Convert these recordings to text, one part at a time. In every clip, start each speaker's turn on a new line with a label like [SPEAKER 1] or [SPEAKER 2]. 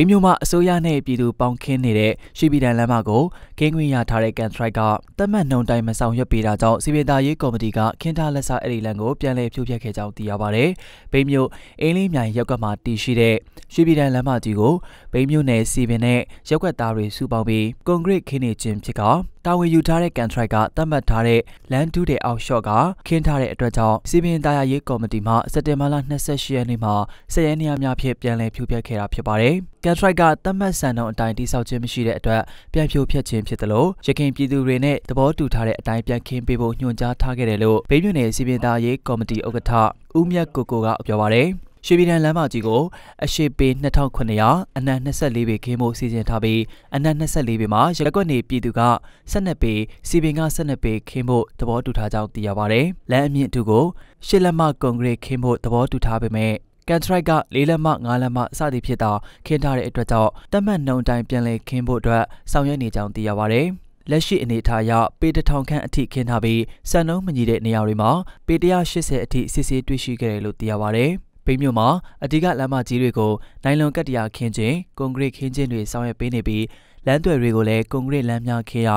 [SPEAKER 1] မြိတ်မြို့မှာအစိုးရနဲ့ပြည်သူပေါင်းခင်းနေတဲ့ရွှေပြည်တန်လမ်းမကိုကင်းကွင်းရထားတဲ့ကန်ထရိုက်ကတတ်မှတ်နှုံတိုင်းမဆောင်ရွက်ပေးတာကြောင့်စီပင်သာရေးကော်မတီကခင်းထားလက်စားအဲ့ဒီလမ်းကိုပြန်လည်ဖြိုဖျက်ခဲ့ကြောင်းသိရပါတယ်။မြိတ်မြို့အင်းလေးမြိုင်ရပ်ကွက်မှာတည်ရှိတဲ့ရွှေပြည်တန်လမ်းမကြီးကိုမြိတ်မြို့နယ်စီပင်နဲ့ရပ်ကွက်သားတွေစုပေါင်းပြီးကွန်ကရစ်ခင်းနေခြင်းဖြစ်ကတာဝန်ယူထားတဲ့ကန်ထရိုက်ကသတ်မှတ်ထားတဲ့လမ်းတူးတဲ့အောက်လျှော့ကခင်းထားတဲ့အတွက်ကြောင့်စီပင်တာယာရေးကော်မတီမှစက်တင်ဘာလ28ရက်နေ့မှာစက်ရဲနေရာများဖြင့်ပြန်လည်ဖြိုဖျက်ခဲ့တာဖြစ်ပါတယ်။ကန်ထရိုက်ကသတ်မှတ်စံတော်အတိုင်းတိစောက်ခြင်းမရှိတဲ့အတွက်ပြန်ဖြိုဖျက်ခြင်းဖြစ်သလိုရခိုင်ပြည်သူတွေနဲ့သဘောတူထားတဲ့အတိုင်းပြန်ခင်းပေးဖို့ညွှန်ကြားထားခဲ့တယ်လို့ဘေးမြွနယ်စီပင်တာယာရေးကော်မတီဥက္ကဋ္ဌဦးမြတ်ကိုကိုကပြောပါတယ်။ရွှေပြည်တန်လမ်းမကြီးကိုအရှိပေ2900အနံ24ပေခင်းဖို့စီစဉ်ထားပြီးအနံ24ပေမှာရက်ကွက်နေပြည်သူက12ပေစီပင်က12ပေခင်းဖို့သဘောတူထားကြောင်းသိရပါဗျ။လမ်းအမြင့်တူကိုရှစ်လက်မကွန်ကရစ်ခင်းဖို့သဘောတူထားပေမဲ့ကန်ထရိုက်က၄လက်မှ၅လက်မှစသည်ဖြစ်သောခင်းထားတဲ့အတွက်ကြောင့်တတ်မှတ်နှုံတိုင်းပြန်လည်ခင်းဖို့အတွက်ဆောင်ရွက်နေကြောင်းသိရပါဗျ။လက်ရှိအနေအထားအရပေတထောင်ခန့်အထိခင်းထားပြီးစံနှုန်းမညီတဲ့နေရာတွေမှာပေ180အထိစစ်ဆေးတွေ့ရှိခဲ့တယ်လို့သိရပါဗျ။ပိမြို့မှာအဓိကလမ်းမကြီးတွေကိုနိုင်လွန်ကတ္တရာခင်းခြင်းကွန်ကရစ်ခင်းခြင်းတွေဆောင်ရွက်ပေးနေပြီးလမ်းတွေတွေကိုလည်းကွန်ကရစ်လမ်းများခင်းရ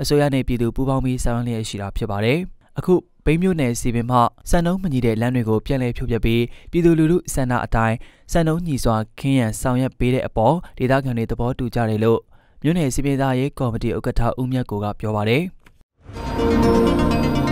[SPEAKER 1] အစိုးရနဲ့ပြည်သူပူးပေါင်းပြီးဆောင်ရွက်လျက်ရှိတာဖြစ်ပါတယ်။အခုပိမြို့နယ်စီပင်မှစံနှုန်းမညီတဲ့လမ်းတွေကိုပြန်လည်ဖြိုဖျက်ပြီးပြည်သူလူထုဆန္ဒအတိုင်းစံနှုန်းညီစွာခင်းရန်ဆောင်ရွက်ပေးတဲ့အပေါ်ဒေသခံတွေသဘောတူကြတယ်လို့မြို့နယ်စီပင်သားရေးကော်မတီဥက္ကဋ္ဌဦးမြတ်ကိုကပြောပါတယ်။